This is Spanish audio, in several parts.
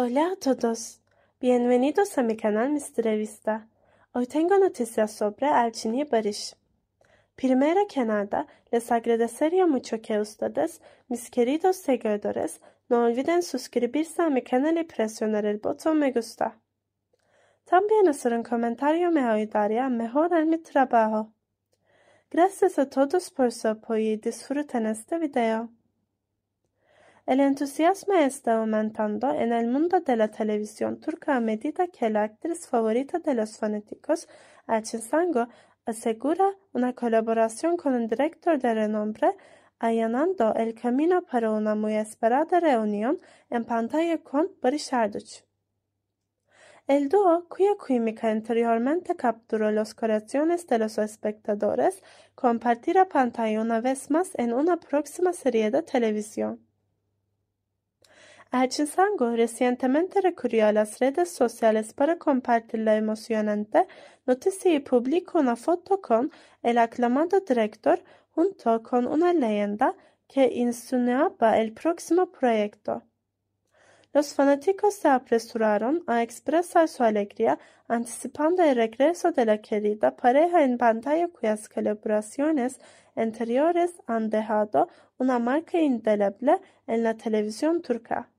Hola a todos, bienvenidos a mi canal Mr. Vista. Hoy tengo noticias sobre el barish primera Primero que nada, les agradecería mucho que ustedes, mis queridos seguidores, no olviden suscribirse a mi canal y presionar el botón me gusta. También hacer un comentario me ayudaría a mejorar mi trabajo. Gracias a todos por su apoyo y disfruten este video. El entusiasmo está aumentando en el mundo de la televisión turca a medida que la actriz favorita de los fanáticos, Elçin Sango, asegura una colaboración con un director de renombre, allanando el camino para una muy esperada reunión en pantalla con Barış Arduç. El dúo, cuya química anteriormente capturó los corazones de los espectadores, compartirá pantalla una vez más en una próxima serie de televisión. Hachisangos recientemente recurrió a las redes sociales para compartir la emocionante noticia y publicó una foto con el aclamado director junto con una leyenda que insinuaba el próximo proyecto. Los fanáticos se apresuraron a expresar su alegría anticipando el regreso de la querida pareja en pantalla cuyas celebraciones anteriores han dejado una marca indeleble en la televisión turca.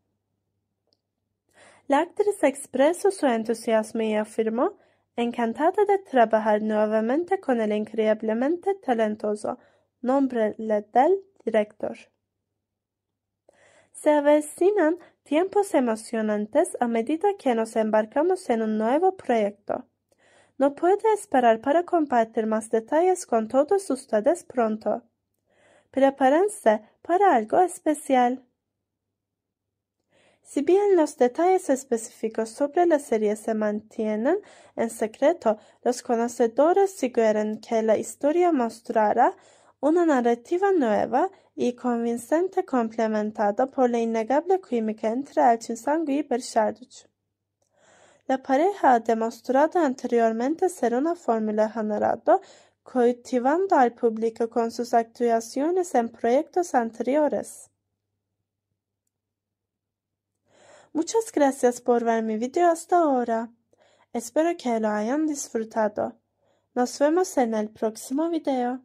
La actriz expresó su entusiasmo y afirmó encantada de trabajar nuevamente con el increíblemente talentoso nombre del director. Se avecinan tiempos emocionantes a medida que nos embarcamos en un nuevo proyecto. No puedo esperar para compartir más detalles con todos ustedes pronto. Prepárense para algo especial. Si bien los detalles específicos sobre la serie se mantienen en secreto, los conocedores sugieren que la historia mostrará una narrativa nueva y convincente complementada por la innegable química entre Elchin y La pareja ha demostrado anteriormente ser una fórmula generada cultivando al público con sus actuaciones en proyectos anteriores. Muchas gracias por ver mi video hasta ahora. Espero que lo hayan disfrutado. Nos vemos en el próximo video.